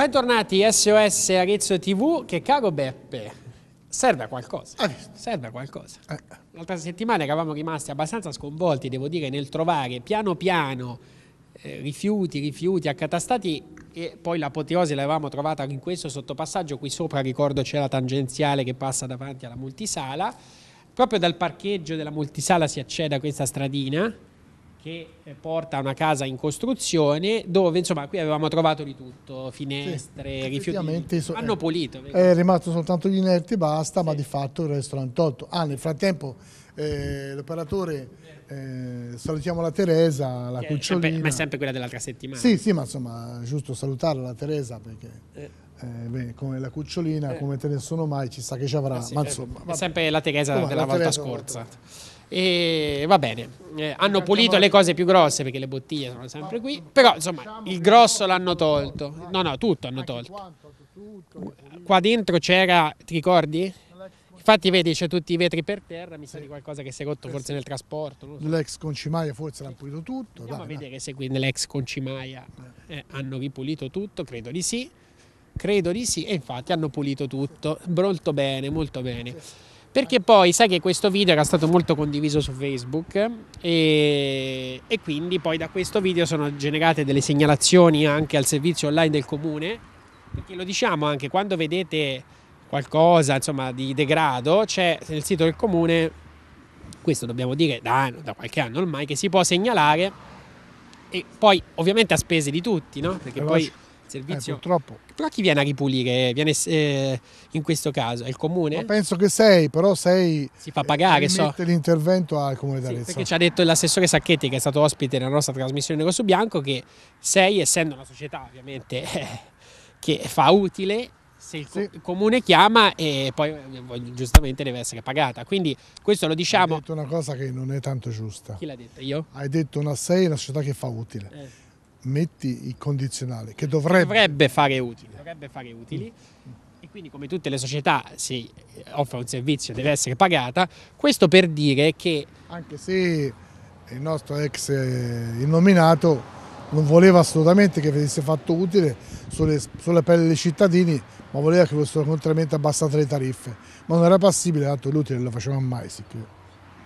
Bentornati SOS Arezzo TV, che caro Beppe, serve a qualcosa, ah, serve a qualcosa. Eh. L'altra settimana eravamo rimasti abbastanza sconvolti, devo dire, nel trovare piano piano eh, rifiuti, rifiuti accatastati e poi l'apoteosi l'avevamo trovata in questo sottopassaggio, qui sopra ricordo c'è la tangenziale che passa davanti alla multisala, proprio dal parcheggio della multisala si accede a questa stradina, che eh, porta a una casa in costruzione dove insomma qui avevamo trovato di tutto, finestre, sì, rifiuti, so, hanno pulito. Eh, è rimasto soltanto gli inerti e basta, sì. ma di fatto il resto l'hanno tolto. Ah, nel frattempo eh, l'operatore, eh, salutiamo la Teresa, la eh, sempre, ma è sempre quella dell'altra settimana. Sì, sì, ma insomma, giusto salutarla la Teresa perché... Eh. eh, beh, come la cucciolina, eh. come te ne sono mai, ci sa che ci avrà. Eh sì, ma insomma, sempre la Teresa della volta Teresa scorsa. E va bene, eh, hanno pulito le cose più grosse perché le bottiglie sono sempre qui, però insomma il grosso l'hanno tolto, no no tutto hanno tolto. Qua dentro c'era, ti ricordi? Infatti vedi c'è tutti i vetri per terra, mi sa di qualcosa che si è rotto forse nel trasporto. So. L'ex concimaia forse l'hanno pulito tutto. Andiamo dai, a vedere dai. se qui nell'ex concimaia eh. eh, hanno ripulito tutto, credo di sì. Credo di sì, e infatti hanno pulito tutto, molto bene, molto bene. Perché poi sai che questo video era stato molto condiviso su Facebook eh, e, e quindi poi da questo video sono generate delle segnalazioni anche al servizio online del comune, perché lo diciamo anche quando vedete qualcosa insomma, di degrado, c'è nel sito del comune, questo dobbiamo dire da, da qualche anno ormai, che si può segnalare e poi ovviamente a spese di tutti, no? Perché poi Servizio. Eh, purtroppo. Però chi viene a ripulire? Viene, eh, in questo caso? È il comune? Ma penso che sei, però sei. Si fa pagare. So. l'intervento al comune d'Arezzo. Sì, perché ci ha detto l'assessore Sacchetti, che è stato ospite nella nostra trasmissione Nero su Bianco, che sei, essendo una società ovviamente che fa utile. Se il sì. comune chiama e poi eh, giustamente deve essere pagata. Quindi questo lo diciamo. Hai detto una cosa che non è tanto giusta. Chi l'ha detto? Io? Hai detto una sei, una società che fa utile. Eh metti il condizionale, che dovrebbe, dovrebbe fare utili. Dovrebbe fare utili. Mm. E quindi come tutte le società si eh, offre un servizio e deve essere pagata, questo per dire che... Anche se il nostro ex eh, innominato non voleva assolutamente che venisse fatto utile sulle, sulla pelle dei cittadini, ma voleva che fossero contrariamente abbassate le tariffe. Ma non era possibile, tanto l'utile non lo facevamo mai. Sicuro.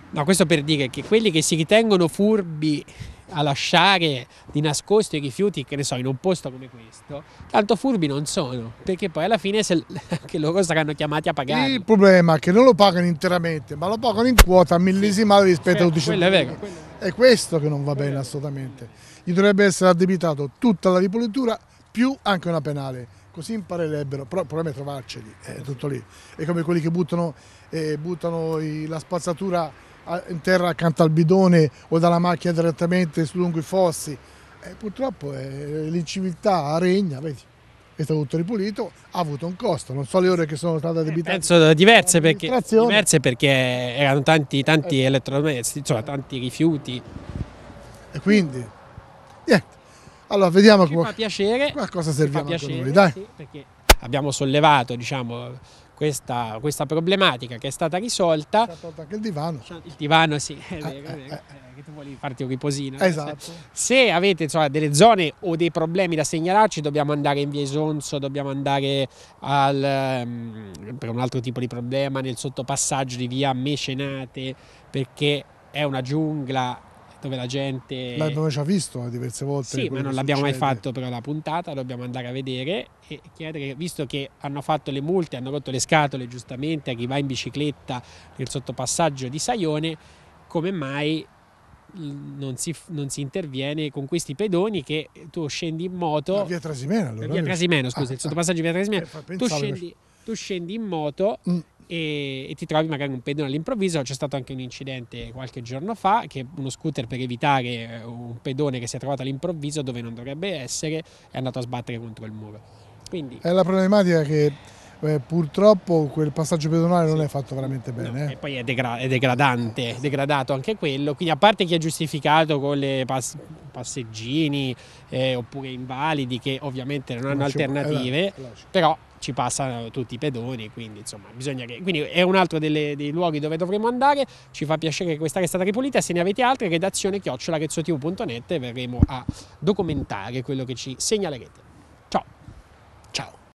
No, questo per dire che quelli che si ritengono furbi a lasciare di nascosto i rifiuti, che ne so, in un posto come questo, tanto furbi non sono, perché poi alla fine se, anche loro saranno chiamati a pagare. Il problema è che non lo pagano interamente, ma lo pagano in quota millesimale rispetto certo, cioè, all'11 è, vero, è questo che non va bene assolutamente. Gli dovrebbe essere addebitato tutta la ripulitura più anche una penale così imparerebbero, però il problema è trovarceli, è tutto lì. È come quelli che buttano, eh, buttano i, la spazzatura in terra accanto al bidone o dalla macchina direttamente lungo i fossi. Eh, purtroppo eh, l'inciviltà regna, vedi, è stato tutto ripulito, ha avuto un costo, non so le ore che sono state debitate. Eh, penso diverse perché, diverse perché erano tanti, tanti eh. elettrodomestici, insomma tanti rifiuti. E quindi, niente. Allora, vediamo. Ci qua, fa piacere. Qualcosa serviamo fa piacere, noi, dai. Sì, perché abbiamo sollevato diciamo, questa, questa, problematica che è stata risolta. È tolto anche il divano. Il divano, sì, è eh, vero, è eh, vero, eh. che tu vuoi farti un riposino. Esatto. Se, se avete insomma, delle zone o dei problemi da segnalarci, dobbiamo andare in via Isonzo, dobbiamo andare al, ehm, per un altro tipo di problema nel sottopassaggio di via Mecenate, perché è una giungla dove la gente... L'abbiamo già visto diverse volte. Sì, ma non l'abbiamo succede. mai fatto però la puntata, dobbiamo andare a vedere e chiedere, visto che hanno fatto le multe, hanno rotto le scatole giustamente a chi va in bicicletta nel sottopassaggio di Saione, come mai non si, non si, interviene con questi pedoni che tu scendi in moto. La via Trasimeno, allora. Via eh. Trasimeno, scusa, ah, il sottopassaggio ah, via eh, Trasimeno. Tu scendi, tu scendi, in moto mm e, e, ti trovi magari un pedone all'improvviso. C'è stato anche un incidente qualche giorno fa che uno scooter per evitare eh, un pedone che si è trovato all'improvviso dove non dovrebbe essere è andato a sbattere contro il muro. Quindi, è la problematica che eh, purtroppo quel passaggio pedonale sì. non è fatto veramente bene. No, eh. e poi è, degra- è, degradante, è degradato anche quello. Quindi a parte chi è giustificato con le pass- passeggini eh, oppure invalidi che ovviamente non hanno non eh, alternative, eh, però ci passano tutti i pedoni, quindi insomma bisogna che... Quindi è un altro delle, dei luoghi dove dovremo andare, ci fa piacere che questa è stata ripulita, se ne avete altre redazione chiocciola verremo a documentare quello che ci segnalerete.